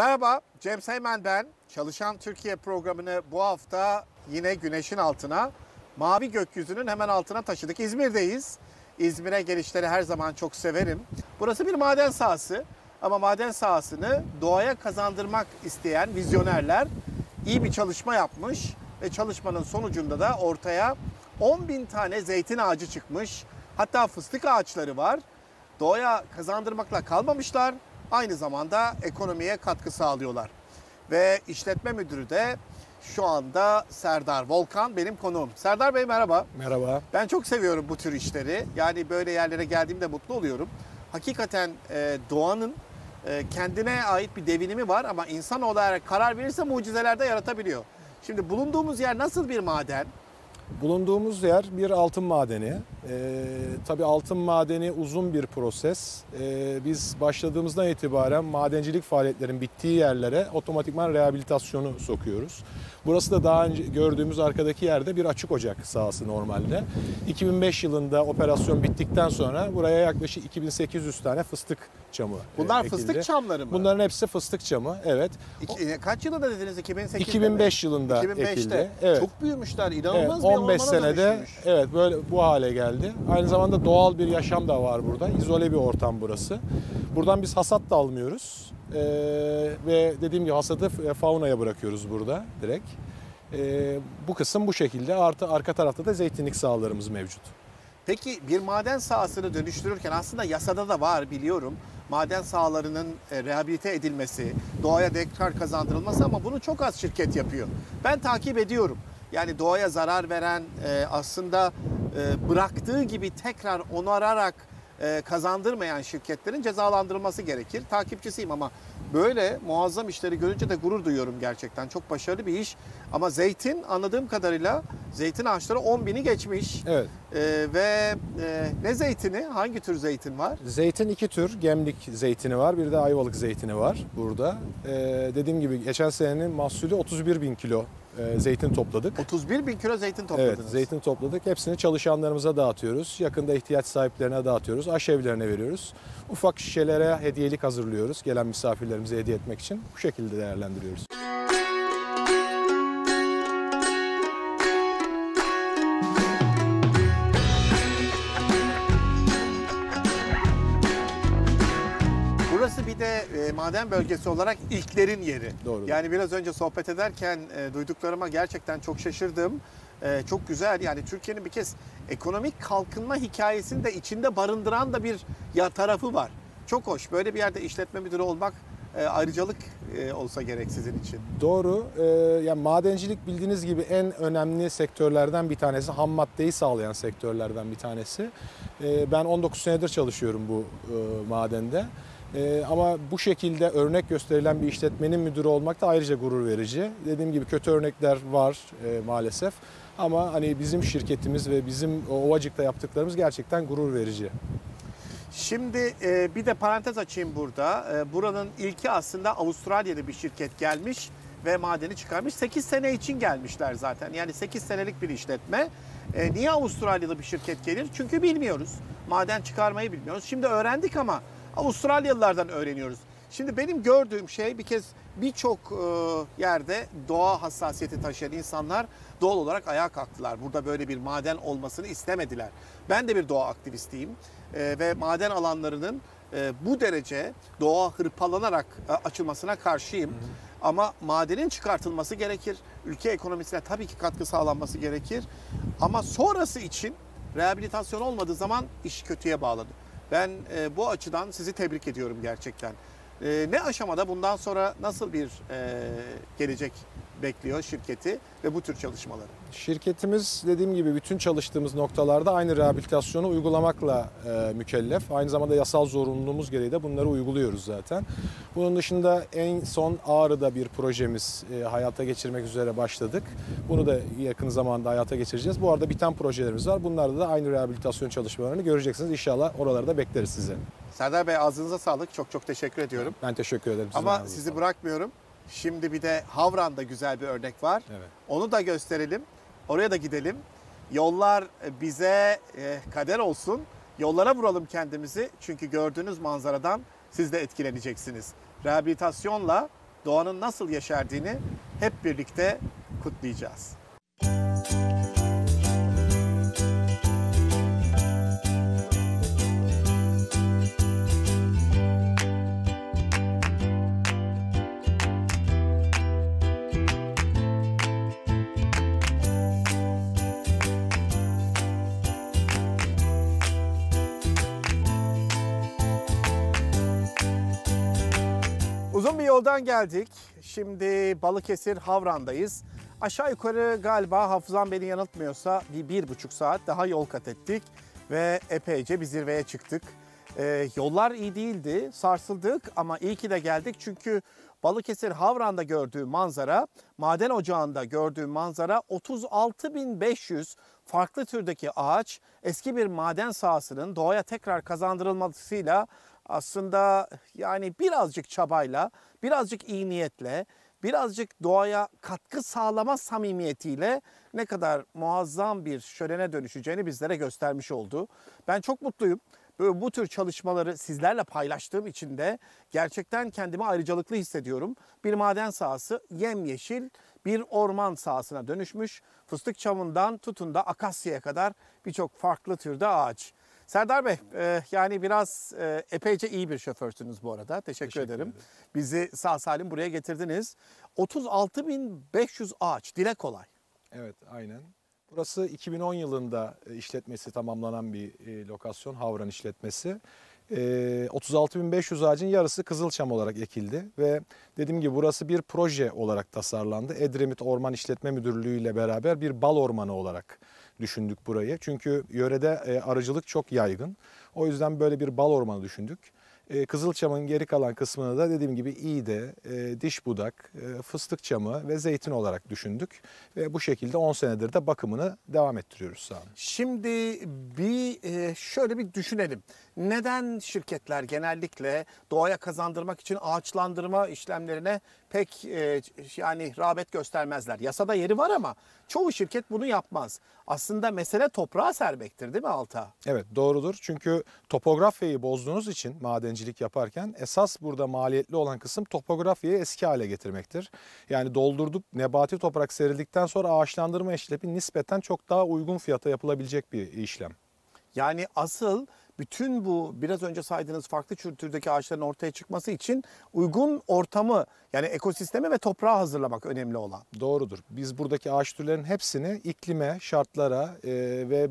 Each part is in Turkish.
Merhaba, Cem Seymen ben. Çalışan Türkiye programını bu hafta yine güneşin altına, mavi gökyüzünün hemen altına taşıdık. İzmir'deyiz. İzmir'e gelişleri her zaman çok severim. Burası bir maden sahası ama maden sahasını doğaya kazandırmak isteyen vizyonerler iyi bir çalışma yapmış ve çalışmanın sonucunda da ortaya 10 bin tane zeytin ağacı çıkmış. Hatta fıstık ağaçları var. Doğaya kazandırmakla kalmamışlar aynı zamanda ekonomiye katkı sağlıyorlar. Ve işletme müdürü de şu anda Serdar Volkan benim konuğum. Serdar Bey merhaba. Merhaba. Ben çok seviyorum bu tür işleri. Yani böyle yerlere geldiğimde mutlu oluyorum. Hakikaten e, doğanın e, kendine ait bir devinimi var ama insan olarak karar verirse mucizeler de yaratabiliyor. Şimdi bulunduğumuz yer nasıl bir maden? Bulunduğumuz yer bir altın madeni. E, tabii altın madeni uzun bir proses. E, biz başladığımızdan itibaren madencilik faaliyetlerin bittiği yerlere otomatikman rehabilitasyonu sokuyoruz. Burası da daha önce gördüğümüz arkadaki yerde bir açık ocak sahası normalde. 2005 yılında operasyon bittikten sonra buraya yaklaşık 2800 tane fıstık çamı e, Bunlar ekildi. fıstık çamları mı? Bunların hepsi fıstık çamı, evet. İki, e, kaç yılında dediniz 2008 2005 mi? yılında 2005'te. ekildi. Evet. Çok büyümüşler, inanılmaz evet, 15 15 senede evet böyle bu hale geldi. Aynı zamanda doğal bir yaşam da var burada. İzole bir ortam burası. Buradan biz hasat da almıyoruz. Ee, ve dediğim gibi hasadı e, faunaya bırakıyoruz burada direkt. Ee, bu kısım bu şekilde. Artı arka tarafta da zeytinlik sahalarımız mevcut. Peki bir maden sahasını dönüştürürken aslında yasada da var biliyorum. Maden sahalarının e, rehabilite edilmesi, doğaya tekrar kazandırılması ama bunu çok az şirket yapıyor. Ben takip ediyorum. Yani doğaya zarar veren e, aslında e, bıraktığı gibi tekrar onararak e, kazandırmayan şirketlerin cezalandırılması gerekir. Takipçisiyim ama böyle muazzam işleri görünce de gurur duyuyorum gerçekten. Çok başarılı bir iş. Ama zeytin anladığım kadarıyla zeytin ağaçları 10 bini geçmiş. Evet. E, ve e, ne zeytini? Hangi tür zeytin var? Zeytin iki tür. Gemlik zeytini var. Bir de Ayvalık zeytini var burada. E, dediğim gibi geçen senenin mahsulü 31 bin kilo e, zeytin topladık. 31 bin kilo zeytin topladınız. Evet zeytin topladık. Hepsini çalışanlarımıza dağıtıyoruz. Yakında ihtiyaç sahiplerine dağıtıyoruz. Aşevlerine veriyoruz. Ufak şişelere hediyelik hazırlıyoruz. Gelen misafirlerimize hediye etmek için bu şekilde değerlendiriyoruz. burası bir de e, maden bölgesi olarak ilklerin yeri. Doğru. Yani biraz önce sohbet ederken e, duyduklarıma gerçekten çok şaşırdım. E, çok güzel yani Türkiye'nin bir kez ekonomik kalkınma hikayesini de içinde barındıran da bir ya tarafı var. Çok hoş. Böyle bir yerde işletme müdürü olmak e, ayrıcalık e, olsa gerek sizin için. Doğru. E, yani madencilik bildiğiniz gibi en önemli sektörlerden bir tanesi. Ham maddeyi sağlayan sektörlerden bir tanesi. E, ben 19 senedir çalışıyorum bu e, madende. E, ama bu şekilde örnek gösterilen bir işletmenin müdürü olmak da ayrıca gurur verici. Dediğim gibi kötü örnekler var e, maalesef. Ama hani bizim şirketimiz ve bizim Ovacık'ta yaptıklarımız gerçekten gurur verici. Şimdi e, bir de parantez açayım burada. E, buranın ilki aslında Avustralya'da bir şirket gelmiş ve madeni çıkarmış. 8 sene için gelmişler zaten. Yani 8 senelik bir işletme. E, niye Avustralya'da bir şirket gelir? Çünkü bilmiyoruz. Maden çıkarmayı bilmiyoruz. Şimdi öğrendik ama Avustralyalılardan öğreniyoruz. Şimdi benim gördüğüm şey bir kez birçok e, yerde doğa hassasiyeti taşıyan insanlar doğal olarak ayağa kalktılar. Burada böyle bir maden olmasını istemediler. Ben de bir doğa aktivistiyim e, ve maden alanlarının e, bu derece doğa hırpalanarak açılmasına karşıyım. Ama madenin çıkartılması gerekir. Ülke ekonomisine tabii ki katkı sağlanması gerekir. Ama sonrası için rehabilitasyon olmadığı zaman iş kötüye bağlanır. Ben e, bu açıdan sizi tebrik ediyorum gerçekten. E, ne aşamada bundan sonra nasıl bir e, gelecek bekliyor şirketi ve bu tür çalışmaları? Şirketimiz dediğim gibi bütün çalıştığımız noktalarda aynı rehabilitasyonu uygulamakla e, mükellef. Aynı zamanda yasal zorunluluğumuz gereği de bunları uyguluyoruz zaten. Bunun dışında en son Ağrı'da bir projemiz e, hayata geçirmek üzere başladık. Bunu da yakın zamanda hayata geçireceğiz. Bu arada biten projelerimiz var. Bunlarda da aynı rehabilitasyon çalışmalarını göreceksiniz. İnşallah da bekleriz sizi. Serdar Bey ağzınıza sağlık. Çok çok teşekkür ediyorum. Ben teşekkür ederim. Ama sizi sağlık. bırakmıyorum. Şimdi bir de Havran'da güzel bir örnek var. Evet. Onu da gösterelim. Oraya da gidelim. Yollar bize e, kader olsun. Yollara vuralım kendimizi. Çünkü gördüğünüz manzaradan siz de etkileneceksiniz. Rehabilitasyonla doğanın nasıl yaşardığını hep birlikte kutlayacağız. yoldan geldik. Şimdi Balıkesir Havran'dayız. Aşağı yukarı galiba hafızam beni yanıltmıyorsa bir, bir buçuk saat daha yol kat ettik. Ve epeyce bir zirveye çıktık. Ee, yollar iyi değildi, sarsıldık ama iyi ki de geldik. Çünkü Balıkesir Havran'da gördüğü manzara, maden ocağında gördüğü manzara 36.500 farklı türdeki ağaç eski bir maden sahasının doğaya tekrar kazandırılmasıyla aslında yani birazcık çabayla, birazcık iyi niyetle, birazcık doğaya katkı sağlama samimiyetiyle ne kadar muazzam bir şölene dönüşeceğini bizlere göstermiş oldu. Ben çok mutluyum. Böyle bu tür çalışmaları sizlerle paylaştığım için de gerçekten kendimi ayrıcalıklı hissediyorum. Bir maden sahası yemyeşil bir orman sahasına dönüşmüş. Fıstık çamından tutun da akasyaya kadar birçok farklı türde ağaç. Serdar Bey e, yani biraz e, epeyce iyi bir şoförsünüz bu arada. Teşekkür, Teşekkür ederim. ederim. Bizi sağ salim buraya getirdiniz. 36.500 ağaç dile kolay. Evet aynen. Burası 2010 yılında e, işletmesi tamamlanan bir e, lokasyon Havran işletmesi. E, 36.500 ağacın yarısı Kızılçam olarak ekildi ve dediğim gibi burası bir proje olarak tasarlandı. Edremit Orman İşletme Müdürlüğü ile beraber bir bal ormanı olarak düşündük burayı. Çünkü yörede e, arıcılık çok yaygın. O yüzden böyle bir bal ormanı düşündük. E, Kızılçam'ın geri kalan kısmını da dediğim gibi iğde, e, diş budak, e, fıstık çamı ve zeytin olarak düşündük. Ve bu şekilde 10 senedir de bakımını devam ettiriyoruz sahanın. Şimdi bir e, şöyle bir düşünelim. Neden şirketler genellikle doğaya kazandırmak için ağaçlandırma işlemlerine pek e, yani rağbet göstermezler. Yasada yeri var ama çoğu şirket bunu yapmaz. Aslında mesele toprağa serbektir, değil mi Alta? Evet doğrudur. Çünkü topografyayı bozduğunuz için madenci madencilik yaparken esas burada maliyetli olan kısım topografiyi eski hale getirmektir. Yani doldurduk nebati toprak serildikten sonra ağaçlandırma işlemi nispeten çok daha uygun fiyata yapılabilecek bir işlem. Yani asıl bütün bu biraz önce saydığınız farklı türdeki ağaçların ortaya çıkması için uygun ortamı yani ekosistemi ve toprağı hazırlamak önemli olan. Doğrudur. Biz buradaki ağaç türlerinin hepsini iklime, şartlara e, ve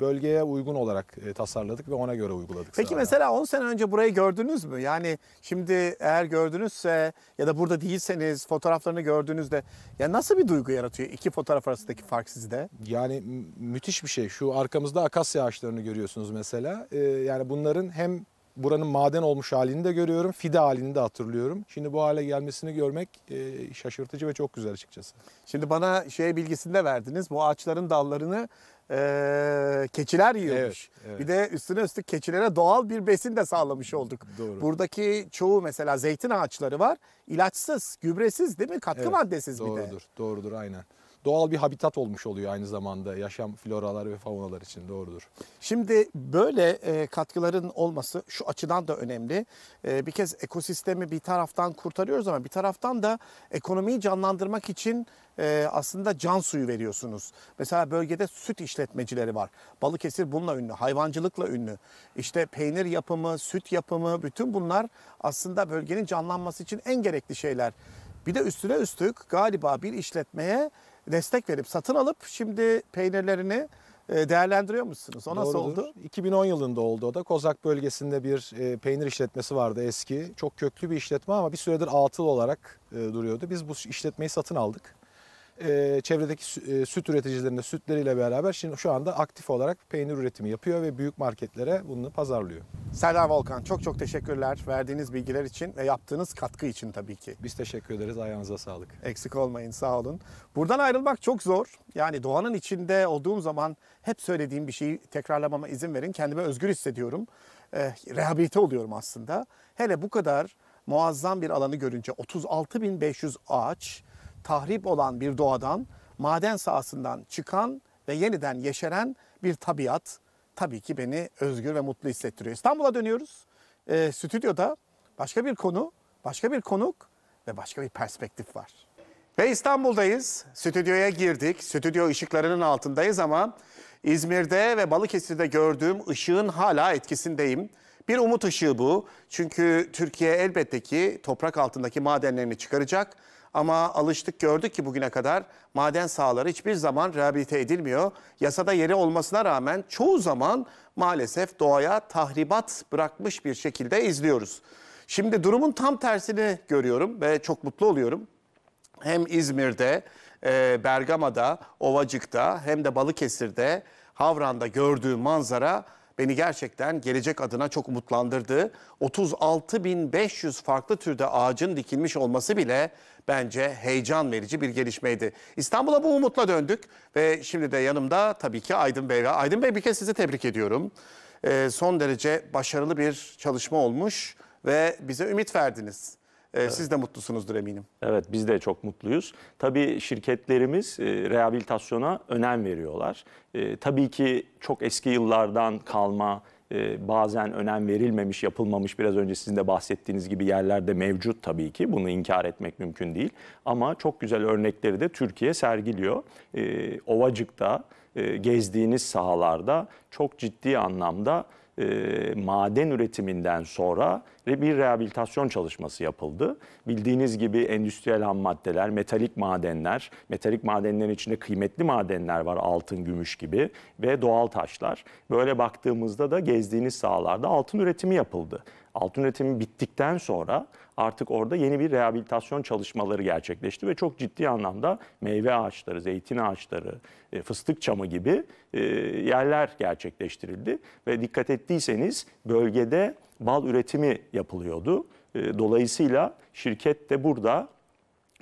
bölgeye uygun olarak e, tasarladık ve ona göre uyguladık. Peki sahada. mesela 10 sene önce burayı gördünüz mü? Yani şimdi eğer gördünüzse ya da burada değilseniz fotoğraflarını gördüğünüzde ya nasıl bir duygu yaratıyor iki fotoğraf arasındaki fark sizde? Yani müthiş bir şey. Şu arkamızda akasya ağaçlarını görüyorsunuz mesela. E, ee, yani bunların hem buranın maden olmuş halini de görüyorum, fide halini de hatırlıyorum. Şimdi bu hale gelmesini görmek e, şaşırtıcı ve çok güzel açıkçası. Şimdi bana şey bilgisini de verdiniz. Bu ağaçların dallarını e, keçiler yiyormuş. Evet, evet. Bir de üstüne üstlük keçilere doğal bir besin de sağlamış olduk. Doğru. Buradaki çoğu mesela zeytin ağaçları var. İlaçsız, gübresiz değil mi? Katkı evet, maddesiz doğrudur, bir de. Doğrudur, doğrudur aynen doğal bir habitat olmuş oluyor aynı zamanda yaşam floralar ve faunalar için doğrudur. Şimdi böyle e, katkıların olması şu açıdan da önemli. E, bir kez ekosistemi bir taraftan kurtarıyoruz ama bir taraftan da ekonomiyi canlandırmak için e, aslında can suyu veriyorsunuz. Mesela bölgede süt işletmecileri var. Balıkesir bununla ünlü, hayvancılıkla ünlü. İşte peynir yapımı, süt yapımı bütün bunlar aslında bölgenin canlanması için en gerekli şeyler. Bir de üstüne üstlük galiba bir işletmeye destek verip satın alıp şimdi peynirlerini e, değerlendiriyor musunuz? O nasıl Doğrudur. oldu? 2010 yılında oldu o da. Kozak bölgesinde bir e, peynir işletmesi vardı eski. Çok köklü bir işletme ama bir süredir atıl olarak e, duruyordu. Biz bu işletmeyi satın aldık. Ee, e, çevredeki süt üreticilerinde sütleriyle beraber şimdi şu anda aktif olarak peynir üretimi yapıyor ve büyük marketlere bunu pazarlıyor. Serdar Volkan çok çok teşekkürler verdiğiniz bilgiler için ve yaptığınız katkı için tabii ki. Biz teşekkür ederiz ayağınıza sağlık. Eksik olmayın sağ olun. Buradan ayrılmak çok zor. Yani doğanın içinde olduğum zaman hep söylediğim bir şeyi tekrarlamama izin verin. Kendimi özgür hissediyorum. E, rehabilite oluyorum aslında. Hele bu kadar muazzam bir alanı görünce 36.500 ağaç tahrip olan bir doğadan, maden sahasından çıkan ve yeniden yeşeren bir tabiat tabii ki beni özgür ve mutlu hissettiriyor. İstanbul'a dönüyoruz. E, stüdyoda başka bir konu, başka bir konuk ve başka bir perspektif var. Ve İstanbul'dayız. Stüdyoya girdik. Stüdyo ışıklarının altındayız ama İzmir'de ve Balıkesir'de gördüğüm ışığın hala etkisindeyim. Bir umut ışığı bu. Çünkü Türkiye elbette ki toprak altındaki madenlerini çıkaracak ama alıştık gördük ki bugüne kadar maden sahaları hiçbir zaman rehabilite edilmiyor. Yasada yeri olmasına rağmen çoğu zaman maalesef doğaya tahribat bırakmış bir şekilde izliyoruz. Şimdi durumun tam tersini görüyorum ve çok mutlu oluyorum. Hem İzmir'de, e, Bergama'da, Ovacık'ta hem de Balıkesir'de, Havran'da gördüğüm manzara beni gerçekten gelecek adına çok umutlandırdı. 36.500 farklı türde ağacın dikilmiş olması bile bence heyecan verici bir gelişmeydi. İstanbul'a bu umutla döndük ve şimdi de yanımda tabii ki Aydın Bey ve Aydın Bey bir kez sizi tebrik ediyorum. Ee, son derece başarılı bir çalışma olmuş ve bize ümit verdiniz. Ee, evet. Siz de mutlusunuzdur eminim. Evet biz de çok mutluyuz. Tabii şirketlerimiz e, rehabilitasyona önem veriyorlar. E, tabii ki çok eski yıllardan kalma e, bazen önem verilmemiş, yapılmamış biraz önce sizin de bahsettiğiniz gibi yerlerde mevcut tabii ki. Bunu inkar etmek mümkün değil. Ama çok güzel örnekleri de Türkiye sergiliyor. E, Ovacık'ta e, gezdiğiniz sahalarda çok ciddi anlamda e, maden üretiminden sonra bir rehabilitasyon çalışması yapıldı. Bildiğiniz gibi endüstriyel ham maddeler, metalik madenler, metalik madenlerin içinde kıymetli madenler var altın, gümüş gibi ve doğal taşlar. Böyle baktığımızda da gezdiğiniz sahalarda altın üretimi yapıldı. Altın üretimi bittikten sonra artık orada yeni bir rehabilitasyon çalışmaları gerçekleşti ve çok ciddi anlamda meyve ağaçları, zeytin ağaçları, e, fıstık çamı gibi e, yerler gerçekleştirildi. Ve dikkat ettiyseniz bölgede bal üretimi yapılıyordu. E, dolayısıyla şirket de burada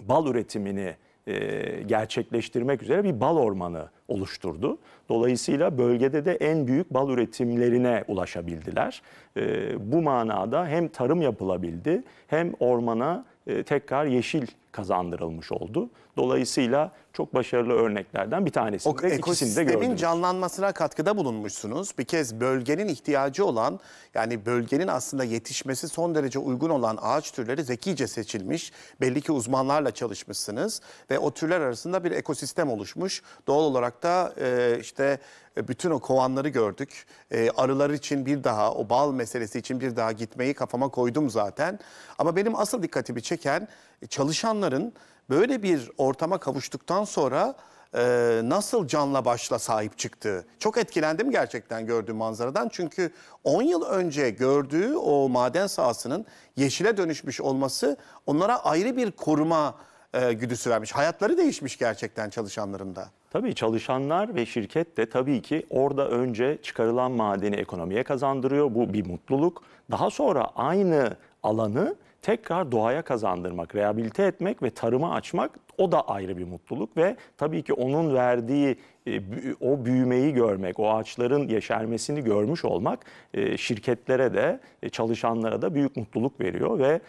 bal üretimini e, gerçekleştirmek üzere bir bal ormanı oluşturdu. Dolayısıyla bölgede de en büyük bal üretimlerine ulaşabildiler. E, bu manada hem tarım yapılabildi hem ormana tekrar yeşil kazandırılmış oldu. Dolayısıyla çok başarılı örneklerden bir tanesi. O ikisini de gördünüz. canlanmasına katkıda bulunmuşsunuz. Bir kez bölgenin ihtiyacı olan yani bölgenin aslında yetişmesi son derece uygun olan ağaç türleri zekice seçilmiş. Belli ki uzmanlarla çalışmışsınız ve o türler arasında bir ekosistem oluşmuş. Doğal olarak da e, işte e, bütün o kovanları gördük. E, arılar için bir daha o bal meselesi için bir daha gitmeyi kafama koydum zaten. Ama benim asıl dikkatimi çeken e, çalışanların böyle bir ortama kavuştuktan sonra e, nasıl canla başla sahip çıktığı. Çok etkilendim gerçekten gördüğü manzaradan. Çünkü 10 yıl önce gördüğü o maden sahasının yeşile dönüşmüş olması onlara ayrı bir koruma e, güdüsü vermiş. Hayatları değişmiş gerçekten çalışanların da. Tabii çalışanlar ve şirket de tabii ki orada önce çıkarılan madeni ekonomiye kazandırıyor. Bu bir mutluluk. Daha sonra aynı alanı tekrar doğaya kazandırmak, rehabilite etmek ve tarımı açmak o da ayrı bir mutluluk ve tabii ki onun verdiği e, o büyümeyi görmek, o ağaçların yeşermesini görmüş olmak e, şirketlere de e, çalışanlara da büyük mutluluk veriyor ve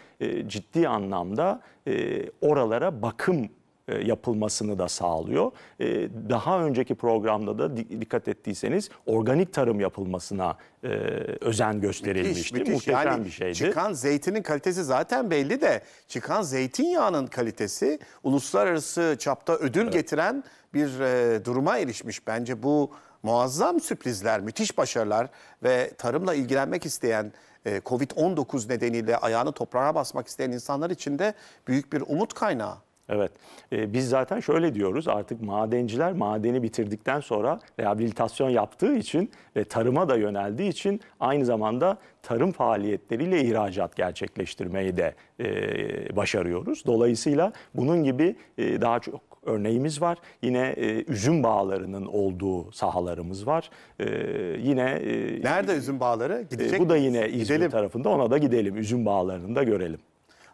ciddi anlamda oralara bakım e, yapılmasını da sağlıyor. E, daha önceki programda da dikkat ettiyseniz organik tarım yapılmasına e, özen gösterilmişti. Müthiş, müthiş. Muhteşem yani bir şeydi. Çıkan zeytinin kalitesi zaten belli de çıkan zeytinyağının kalitesi uluslararası çapta ödül evet. getiren bir duruma erişmiş. Bence bu muazzam sürprizler, müthiş başarılar ve tarımla ilgilenmek isteyen Covid-19 nedeniyle ayağını toprağa basmak isteyen insanlar için de büyük bir umut kaynağı. Evet. E, biz zaten şöyle diyoruz artık madenciler madeni bitirdikten sonra rehabilitasyon yaptığı için ve tarıma da yöneldiği için aynı zamanda tarım faaliyetleriyle ihracat gerçekleştirmeyi de e, başarıyoruz. Dolayısıyla bunun gibi e, daha çok örneğimiz var. Yine e, üzüm bağlarının olduğu sahalarımız var. E, yine e, Nerede üzüm bağları? Gidecek e, bu da yine İzmir Gidelim. tarafında ona da gidelim. Üzüm bağlarını da görelim.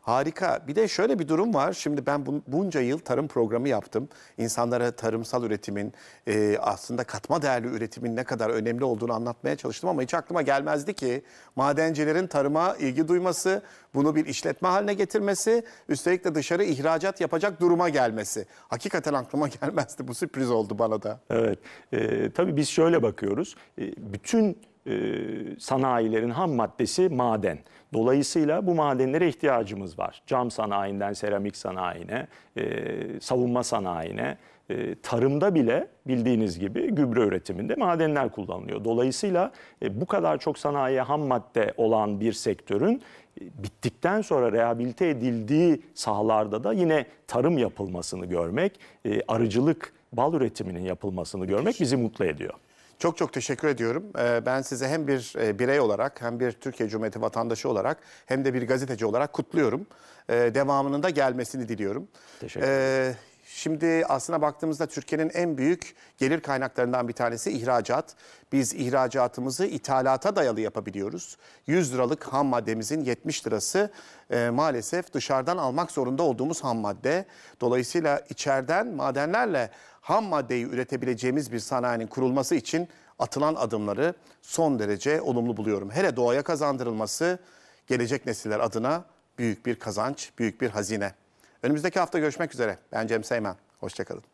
Harika. Bir de şöyle bir durum var. Şimdi ben bunca yıl tarım programı yaptım. İnsanlara tarımsal üretimin e, aslında katma değerli üretimin ne kadar önemli olduğunu anlatmaya çalıştım ama hiç aklıma gelmezdi ki madencilerin tarıma ilgi duyması, bunu bir işletme haline getirmesi, üstelik de dışarı ihracat yapacak duruma gelmesi. Hakikaten aklıma gelmezdi. Bu sürpriz oldu bana da. Evet. E, tabii biz şöyle bakıyoruz. E, bütün e, sanayilerin ham maddesi maden. Dolayısıyla bu madenlere ihtiyacımız var. Cam sanayinden seramik sanayine, e, savunma sanayine, e, tarımda bile bildiğiniz gibi gübre üretiminde madenler kullanılıyor. Dolayısıyla e, bu kadar çok sanayiye ham madde olan bir sektörün e, bittikten sonra rehabilite edildiği sahalarda da yine tarım yapılmasını görmek, e, arıcılık, bal üretiminin yapılmasını görmek bizi mutlu ediyor. Çok çok teşekkür ediyorum. Ee, ben size hem bir e, birey olarak hem bir Türkiye Cumhuriyeti vatandaşı olarak hem de bir gazeteci olarak kutluyorum. Ee, devamının da gelmesini diliyorum. Teşekkür ee, ederim. Ee, Şimdi aslına baktığımızda Türkiye'nin en büyük gelir kaynaklarından bir tanesi ihracat. Biz ihracatımızı ithalata dayalı yapabiliyoruz. 100 liralık ham maddemizin 70 lirası e, maalesef dışarıdan almak zorunda olduğumuz ham madde. Dolayısıyla içeriden madenlerle ham maddeyi üretebileceğimiz bir sanayinin kurulması için atılan adımları son derece olumlu buluyorum. Hele doğaya kazandırılması gelecek nesiller adına büyük bir kazanç, büyük bir hazine. Önümüzdeki hafta görüşmek üzere. Ben Cem Seymen. Hoşçakalın.